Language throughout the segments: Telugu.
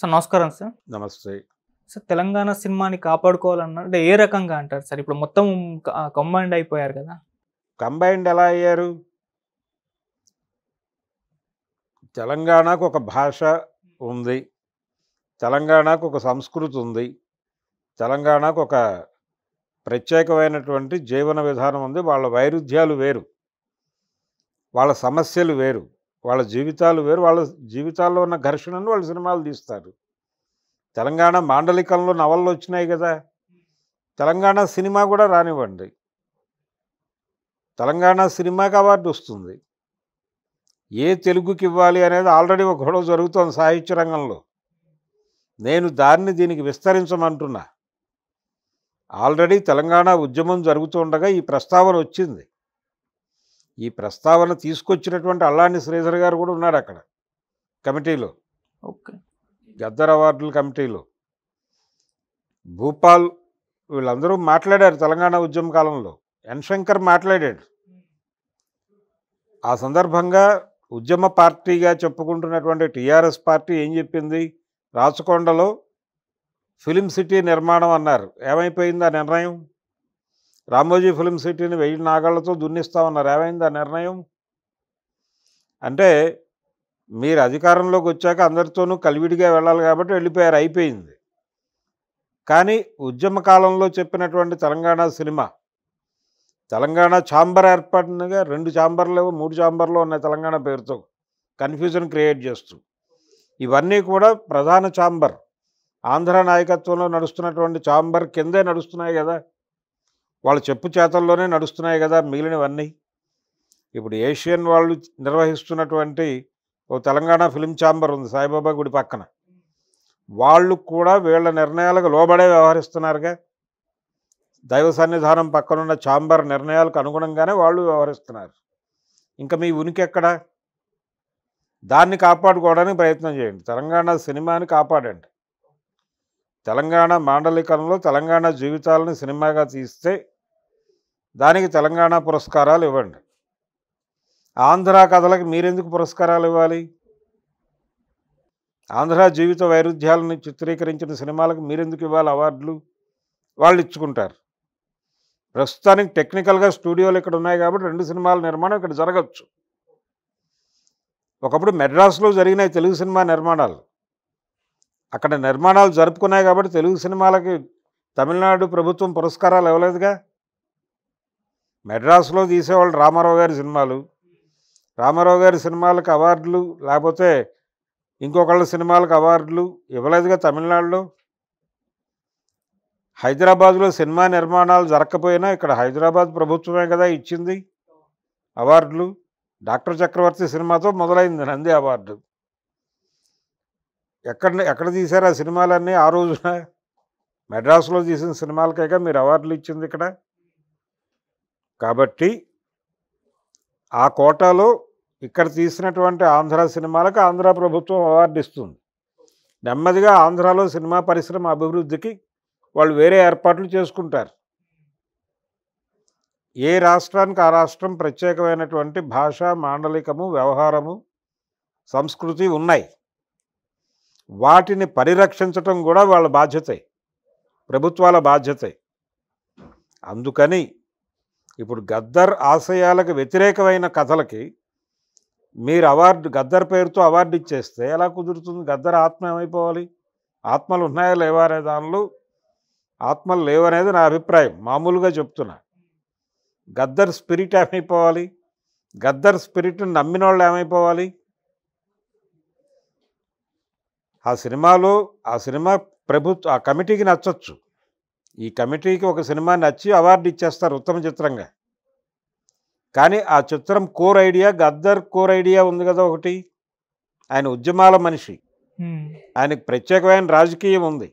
సార్ నమస్కారం సార్ నమస్తే సార్ తెలంగాణ సినిమాని కాపాడుకోవాలన్నా అంటే ఏ రకంగా అంటారు సార్ ఇప్పుడు మొత్తం కంబైండ్ అయిపోయారు కదా కంబైండ్ ఎలా అయ్యారు తెలంగాణకు ఒక భాష ఉంది తెలంగాణకు ఒక సంస్కృతి ఉంది తెలంగాణకు ఒక ప్రత్యేకమైనటువంటి జీవన విధానం ఉంది వాళ్ళ వైరుధ్యాలు వేరు వాళ్ళ సమస్యలు వేరు వాళ్ళ జీవితాలు వేరు వాళ్ళ జీవితాల్లో ఉన్న ఘర్షణను వాళ్ళు సినిమాలు తీస్తారు తెలంగాణ మాండలికంలో నవళ్ళు వచ్చినాయి కదా తెలంగాణ సినిమా కూడా రానివ్వండి తెలంగాణ సినిమాకి అవార్డు వస్తుంది ఏ తెలుగుకి ఇవ్వాలి అనేది ఆల్రెడీ ఒక గొడవ జరుగుతోంది సాహిత్య రంగంలో నేను దాన్ని దీనికి విస్తరించమంటున్నా ఆల్రెడీ తెలంగాణ ఉద్యమం జరుగుతుండగా ఈ ప్రస్తావన వచ్చింది ఈ ప్రస్తావన తీసుకొచ్చినటువంటి అల్లాని శ్రీధర్ గారు కూడా ఉన్నాడు అక్కడ కమిటీలో గద్దర్ అవార్డుల కమిటీలో భూపాల్ వీళ్ళందరూ మాట్లాడారు తెలంగాణ ఉద్యమ కాలంలో ఎన్ శంకర్ మాట్లాడాడు ఆ సందర్భంగా ఉద్యమ పార్టీగా చెప్పుకుంటున్నటువంటి టీఆర్ఎస్ పార్టీ ఏం చెప్పింది రాచకొండలో ఫిలిం సిటీ నిర్మాణం అన్నారు ఏమైపోయింది ఆ నిర్ణయం రామోజీ ఫిలిం సిటీని వెయ్యి నాగాళ్లతో దున్నిస్తామన్నారు ఏమైంది ఆ నిర్ణయం అంటే మీరు అధికారంలోకి వచ్చాక అందరితోనూ కలివిడిగా వెళ్ళాలి కాబట్టి వెళ్ళిపోయారు అయిపోయింది కానీ ఉద్యమ కాలంలో చెప్పినటువంటి తెలంగాణ సినిమా తెలంగాణ ఛాంబర్ ఏర్పడినగా రెండు ఛాంబర్లు మూడు ఛాంబర్లు ఉన్నాయి తెలంగాణ పేరుతో కన్ఫ్యూజన్ క్రియేట్ చేస్తూ ఇవన్నీ కూడా ప్రధాన ఛాంబర్ ఆంధ్ర నాయకత్వంలో నడుస్తున్నటువంటి ఛాంబర్ కిందే నడుస్తున్నాయి కదా వాళ్ళ చెప్పు చేతల్లోనే నడుస్తున్నాయి కదా మిగిలినవన్నీ ఇప్పుడు ఏషియన్ వాళ్ళు నిర్వహిస్తున్నటువంటి ఓ తెలంగాణ ఫిలిం ఛాంబర్ ఉంది సాయిబాబా గుడి పక్కన వాళ్ళు కూడా వీళ్ళ నిర్ణయాలకు లోబడే వ్యవహరిస్తున్నారుగా దైవ సన్నిధానం పక్కనున్న ఛాంబర్ నిర్ణయాలకు అనుగుణంగానే వాళ్ళు వ్యవహరిస్తున్నారు ఇంకా మీ ఉనికి ఎక్కడా దాన్ని కాపాడుకోవడానికి ప్రయత్నం చేయండి తెలంగాణ సినిమాని కాపాడండి తెలంగాణ మాండలికంలో తెలంగాణ జీవితాలను సినిమాగా తీస్తే దానికి తెలంగాణ పురస్కారాలు ఇవ్వండి ఆంధ్ర కథలకు మీరెందుకు పురస్కారాలు ఇవ్వాలి ఆంధ్ర జీవిత వైరుధ్యాలను చిత్రీకరించిన సినిమాలకు మీరెందుకు ఇవ్వాలి అవార్డులు వాళ్ళు ఇచ్చుకుంటారు ప్రస్తుతానికి టెక్నికల్గా స్టూడియోలు ఇక్కడ ఉన్నాయి కాబట్టి రెండు సినిమాల నిర్మాణం ఇక్కడ జరగచ్చు ఒకప్పుడు మెడ్రాస్లో జరిగిన తెలుగు సినిమా నిర్మాణాలు అక్కడ నిర్మాణాలు జరుపుకున్నాయి కాబట్టి తెలుగు సినిమాలకి తమిళనాడు ప్రభుత్వం పురస్కారాలు ఇవ్వలేదుగా మెడ్రాస్లో తీసేవాళ్ళు రామారావు గారి సినిమాలు రామారావు గారి సినిమాలకు అవార్డులు లేకపోతే ఇంకొకళ్ళ సినిమాలకు అవార్డులు ఇవ్వలేదుగా తమిళనాడులో హైదరాబాద్లో సినిమా నిర్మాణాలు జరగకపోయినా ఇక్కడ హైదరాబాద్ ప్రభుత్వమే కదా ఇచ్చింది అవార్డులు డాక్టర్ చక్రవర్తి సినిమాతో మొదలైంది నంది అవార్డు ఎక్కడ ఎక్కడ తీశారు ఆ సినిమాలన్నీ ఆ రోజున మెడ్రాస్లో తీసిన సినిమాలకేగా మీరు అవార్డులు ఇచ్చింది ఇక్కడ కాబట్టి ఆ కోటాలో ఇక్కడ తీసినటువంటి ఆంధ్ర సినిమాలకు ఆంధ్ర ప్రభుత్వం అవార్డు ఇస్తుంది నెమ్మదిగా ఆంధ్రాలో సినిమా పరిశ్రమ అభివృద్ధికి వాళ్ళు వేరే ఏర్పాట్లు చేసుకుంటారు ఏ రాష్ట్రానికి ఆ రాష్ట్రం ప్రత్యేకమైనటువంటి భాష మాండలికము వ్యవహారము సంస్కృతి ఉన్నాయి వాటిని పరిరక్షించటం కూడా వాళ్ళ బాధ్యతే ప్రభుత్వాల బాధ్యతే అందుకని ఇప్పుడు గద్దర్ ఆశయాలకు వ్యతిరేకమైన కథలకి మీరు అవార్డు గద్దర్ పేరుతో అవార్డు ఇచ్చేస్తే ఎలా కుదురుతుంది గద్దర్ ఆత్మ ఏమైపోవాలి ఆత్మలు ఉన్నాయా లేవా అనే దానిలో ఆత్మలు లేవనేది నా అభిప్రాయం మామూలుగా చెప్తున్నా గద్దర్ స్పిరిట్ ఏమైపోవాలి గద్దర్ స్పిరిట్ని నమ్మిన వాళ్ళు ఏమైపోవాలి ఆ సినిమాలో ఆ సినిమా ప్రభుత్వ ఆ కమిటీకి నచ్చచ్చు ఈ కమిటీకి ఒక సినిమా నచ్చి అవార్డు ఇచ్చేస్తారు ఉత్తమ చిత్రంగా కానీ ఆ చిత్రం core idea Gaddar core idea ఉంది కదా ఒకటి ఆయన ఉద్యమాల మనిషి ఆయనకు ప్రత్యేకమైన రాజకీయం ఉంది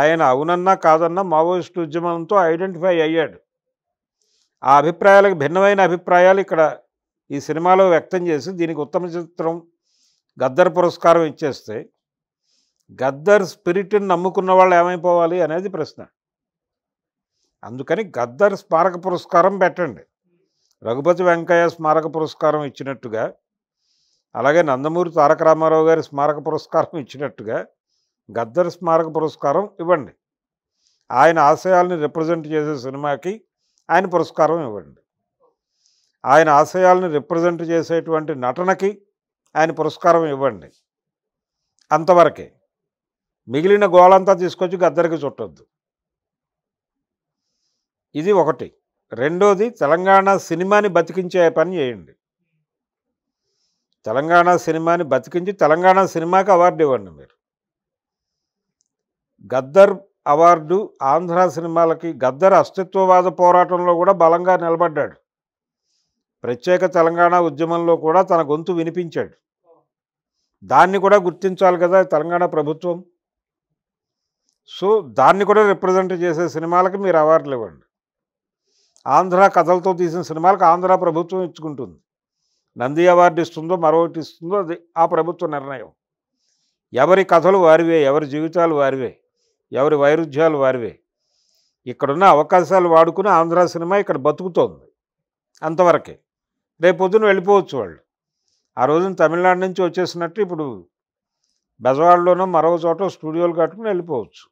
ఆయన అవునన్నా కాదన్నా మావోయిస్ట్ ఉద్యమంతో ఐడెంటిఫై అయ్యాడు ఆ అభిప్రాయాలకు భిన్నమైన అభిప్రాయాలు ఇక్కడ ఈ సినిమాలో వ్యక్తం చేసి దీనికి ఉత్తమ చిత్రం గద్దర్ పురస్కారం ఇచ్చేస్తే గద్దర్ స్పిరిట్ని నమ్ముకున్న వాళ్ళు ఏమైపోవాలి అనేది ప్రశ్న అందుకని గద్దర్ స్మారక పురస్కారం పెట్టండి రఘుపతి వెంకయ్య స్మారక పురస్కారం ఇచ్చినట్టుగా అలాగే నందమూరి తారక రామారావు గారి స్మారక పురస్కారం ఇచ్చినట్టుగా గద్దర్ స్మారక పురస్కారం ఇవ్వండి ఆయన ఆశయాల్ని రిప్రజెంట్ చేసే సినిమాకి ఆయన పురస్కారం ఇవ్వండి ఆయన ఆశయాలను రిప్రజెంట్ చేసేటువంటి నటనకి ఆయన పురస్కారం ఇవ్వండి అంతవరకే మిగిలిన గోళంతా తీసుకొచ్చి గద్దరికి చుట్టొద్దు ఇది ఒకటి రెండోది తెలంగాణ సినిమాని బతికించే పని చేయండి తెలంగాణ సినిమాని బతికించి తెలంగాణ సినిమాకి అవార్డు ఇవ్వండి మీరు గద్దర్ అవార్డు ఆంధ్ర సినిమాలకి గద్దర్ అస్తిత్వవాద పోరాటంలో కూడా బలంగా నిలబడ్డాడు ప్రత్యేక తెలంగాణ ఉద్యమంలో కూడా తన గొంతు వినిపించాడు దాన్ని కూడా గుర్తించాలి కదా తెలంగాణ ప్రభుత్వం సో దాన్ని కూడా రిప్రజెంట్ చేసే సినిమాలకి మీరు అవార్డులు ఇవ్వండి ఆంధ్ర కథలతో తీసిన సినిమాలకు ఆంధ్ర ప్రభుత్వం ఇచ్చుకుంటుంది నంది అవార్డు ఇస్తుందో మరొకటి ఇస్తుందో అది ఆ ప్రభుత్వ నిర్ణయం ఎవరి కథలు వారివే ఎవరి జీవితాలు వారివే ఎవరి వైరుధ్యాలు వారివే ఇక్కడున్న అవకాశాలు వాడుకుని ఆంధ్ర సినిమా ఇక్కడ బతుకుతోంది అంతవరకే రేపు పొద్దున వెళ్ళిపోవచ్చు వాళ్ళు ఆ రోజున తమిళనాడు నుంచి వచ్చేసినట్టు ఇప్పుడు బెజవాడలోనో మరో చోట స్టూడియోలు కట్టుకుని వెళ్ళిపోవచ్చు